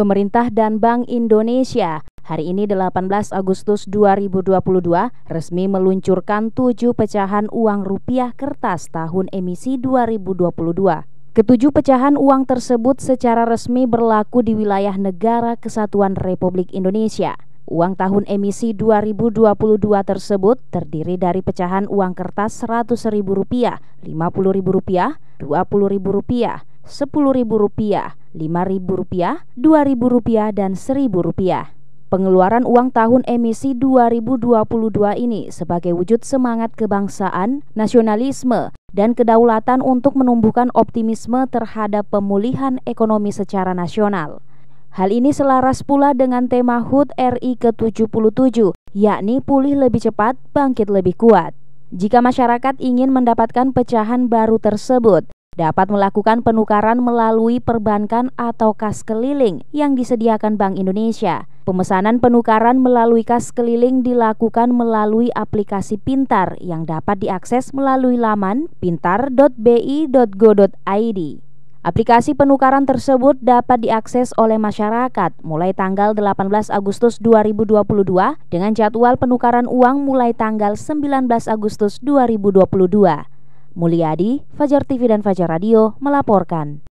Pemerintah dan Bank Indonesia hari ini 18 Agustus 2022 resmi meluncurkan tujuh pecahan uang rupiah kertas tahun emisi 2022. Ketujuh pecahan uang tersebut secara resmi berlaku di wilayah negara kesatuan Republik Indonesia. Uang tahun emisi 2022 tersebut terdiri dari pecahan uang kertas Rp100.000, Rp50.000, Rp20.000, Rp10.000, Rp5.000, Rp2.000, dan Rp1.000. Pengeluaran uang tahun emisi 2022 ini sebagai wujud semangat kebangsaan, nasionalisme, dan kedaulatan untuk menumbuhkan optimisme terhadap pemulihan ekonomi secara nasional. Hal ini selaras pula dengan tema HUT RI ke-77, yakni pulih lebih cepat, bangkit lebih kuat. Jika masyarakat ingin mendapatkan pecahan baru tersebut, dapat melakukan penukaran melalui perbankan atau kas keliling yang disediakan Bank Indonesia. Pemesanan penukaran melalui kas keliling dilakukan melalui aplikasi Pintar yang dapat diakses melalui laman pintar.bi.go.id. Aplikasi penukaran tersebut dapat diakses oleh masyarakat mulai tanggal 18 Agustus 2022 dengan jadwal penukaran uang mulai tanggal 19 Agustus 2022. Mulyadi, Fajar TV dan Fajar Radio melaporkan.